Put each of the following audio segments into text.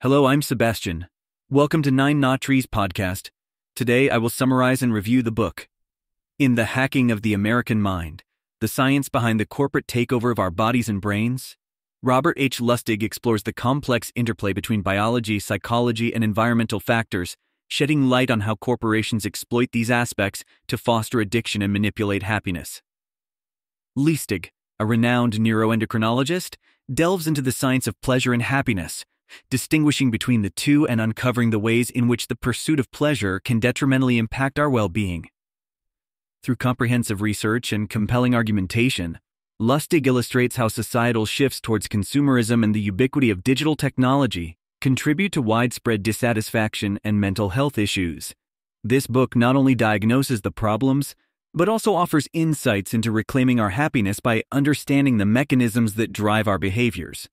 Hello, I'm Sebastian. Welcome to Nine Not Trees podcast. Today I will summarize and review the book. In the Hacking of the American Mind, The Science Behind the Corporate Takeover of Our Bodies and Brains, Robert H. Lustig explores the complex interplay between biology, psychology, and environmental factors, shedding light on how corporations exploit these aspects to foster addiction and manipulate happiness. Lustig, a renowned neuroendocrinologist, delves into the science of pleasure and happiness – distinguishing between the two and uncovering the ways in which the pursuit of pleasure can detrimentally impact our well being. Through comprehensive research and compelling argumentation, Lustig illustrates how societal shifts towards consumerism and the ubiquity of digital technology contribute to widespread dissatisfaction and mental health issues. This book not only diagnoses the problems, but also offers insights into reclaiming our happiness by understanding the mechanisms that drive our behaviors.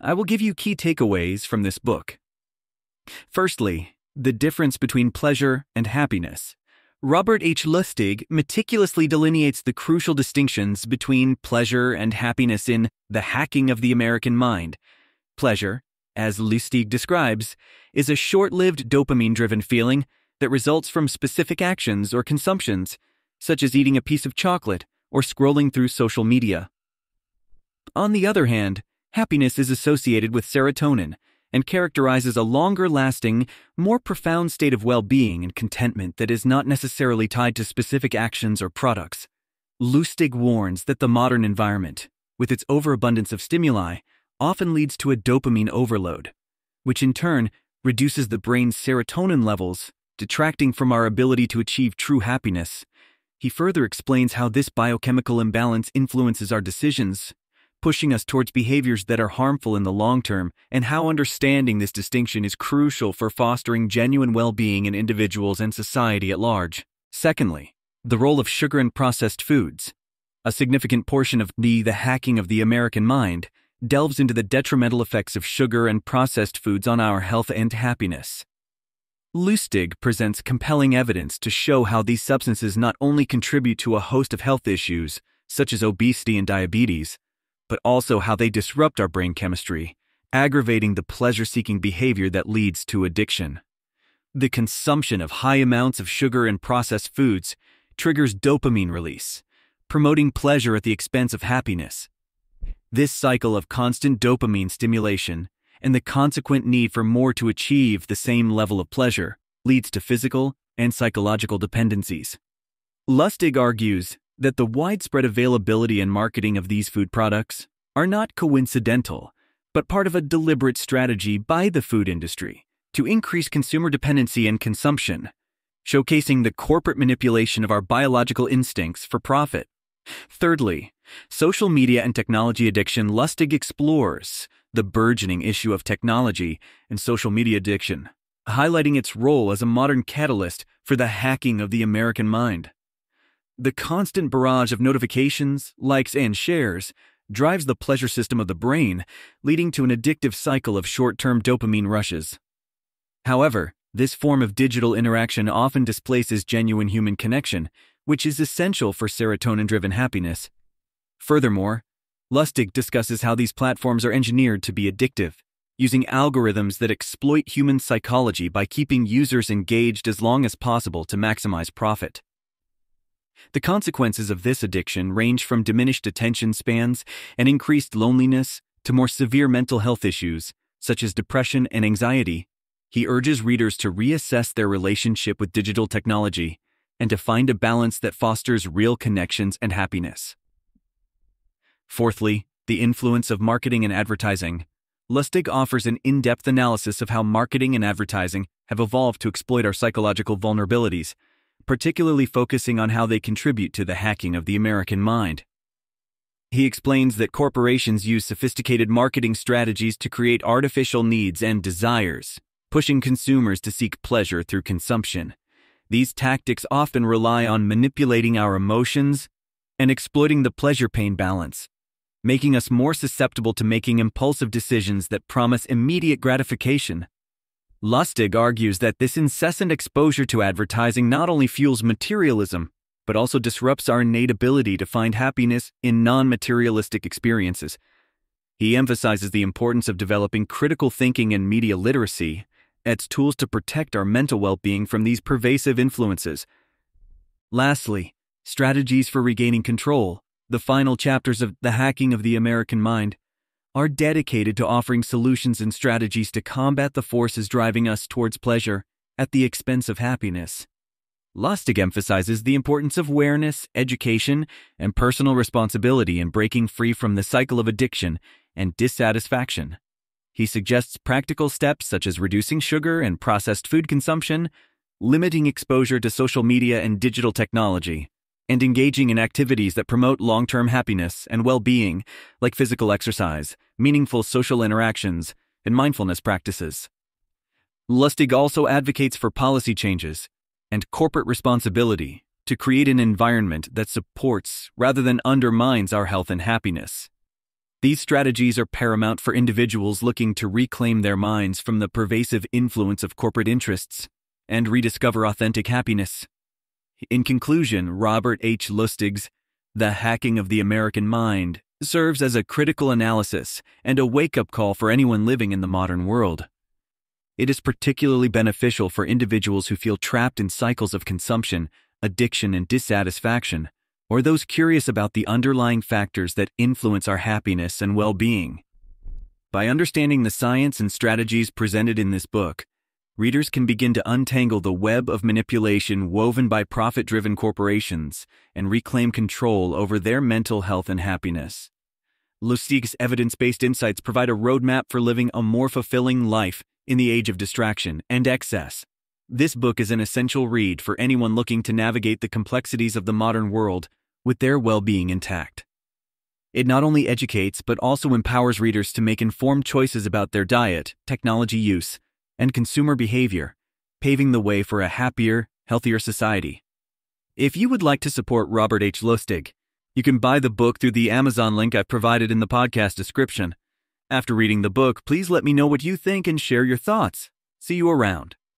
I will give you key takeaways from this book. Firstly, the difference between pleasure and happiness. Robert H. Lustig meticulously delineates the crucial distinctions between pleasure and happiness in The Hacking of the American Mind. Pleasure, as Lustig describes, is a short lived dopamine driven feeling that results from specific actions or consumptions, such as eating a piece of chocolate or scrolling through social media. On the other hand, happiness is associated with serotonin and characterizes a longer lasting, more profound state of well being and contentment that is not necessarily tied to specific actions or products. Lustig warns that the modern environment, with its overabundance of stimuli, often leads to a dopamine overload, which in turn reduces the brain's serotonin levels, detracting from our ability to achieve true happiness. He further explains how this biochemical imbalance influences our decisions, pushing us towards behaviors that are harmful in the long term, and how understanding this distinction is crucial for fostering genuine well being in individuals and society at large. Secondly, the role of sugar and processed foods. A significant portion of the, the Hacking of the American Mind delves into the detrimental effects of sugar and processed foods on our health and happiness. Lustig presents compelling evidence to show how these substances not only contribute to a host of health issues, such as obesity and diabetes, but also how they disrupt our brain chemistry, aggravating the pleasure-seeking behavior that leads to addiction. The consumption of high amounts of sugar and processed foods triggers dopamine release, promoting pleasure at the expense of happiness. This cycle of constant dopamine stimulation and the consequent need for more to achieve the same level of pleasure leads to physical and psychological dependencies. Lustig argues that the widespread availability and marketing of these food products are not coincidental, but part of a deliberate strategy by the food industry to increase consumer dependency and consumption, showcasing the corporate manipulation of our biological instincts for profit. Thirdly, social media and technology addiction Lustig explores the burgeoning issue of technology and social media addiction, highlighting its role as a modern catalyst for the hacking of the American mind. The constant barrage of notifications, likes, and shares drives the pleasure system of the brain, leading to an addictive cycle of short term dopamine rushes. However, this form of digital interaction often displaces genuine human connection, which is essential for serotonin driven happiness. Furthermore, Lustig discusses how these platforms are engineered to be addictive, using algorithms that exploit human psychology by keeping users engaged as long as possible to maximize profit. The consequences of this addiction range from diminished attention spans and increased loneliness to more severe mental health issues, such as depression and anxiety. He urges readers to reassess their relationship with digital technology and to find a balance that fosters real connections and happiness. Fourthly, the influence of marketing and advertising. Lustig offers an in depth analysis of how marketing and advertising have evolved to exploit our psychological vulnerabilities particularly focusing on how they contribute to the hacking of the American mind. He explains that corporations use sophisticated marketing strategies to create artificial needs and desires, pushing consumers to seek pleasure through consumption. These tactics often rely on manipulating our emotions and exploiting the pleasure pain balance, making us more susceptible to making impulsive decisions that promise immediate gratification Lustig argues that this incessant exposure to advertising not only fuels materialism, but also disrupts our innate ability to find happiness in non materialistic experiences. He emphasizes the importance of developing critical thinking and media literacy as tools to protect our mental well being from these pervasive influences. Lastly, strategies for regaining control, the final chapters of The Hacking of the American Mind are dedicated to offering solutions and strategies to combat the forces driving us towards pleasure at the expense of happiness. Lustig emphasizes the importance of awareness, education, and personal responsibility in breaking free from the cycle of addiction and dissatisfaction. He suggests practical steps such as reducing sugar and processed food consumption, limiting exposure to social media and digital technology, and engaging in activities that promote long term happiness and well being, like physical exercise, meaningful social interactions, and mindfulness practices. Lustig also advocates for policy changes and corporate responsibility to create an environment that supports rather than undermines our health and happiness. These strategies are paramount for individuals looking to reclaim their minds from the pervasive influence of corporate interests and rediscover authentic happiness. In conclusion, Robert H. Lustig's The Hacking of the American Mind serves as a critical analysis and a wake up call for anyone living in the modern world. It is particularly beneficial for individuals who feel trapped in cycles of consumption, addiction, and dissatisfaction, or those curious about the underlying factors that influence our happiness and well being. By understanding the science and strategies presented in this book, readers can begin to untangle the web of manipulation woven by profit driven corporations and reclaim control over their mental health and happiness. Lustig's evidence based insights provide a roadmap for living a more fulfilling life in the age of distraction and excess. This book is an essential read for anyone looking to navigate the complexities of the modern world with their well being intact. It not only educates but also empowers readers to make informed choices about their diet, technology use, and consumer behavior, paving the way for a happier, healthier society. If you would like to support Robert H. Lustig, you can buy the book through the Amazon link I've provided in the podcast description. After reading the book, please let me know what you think and share your thoughts. See you around.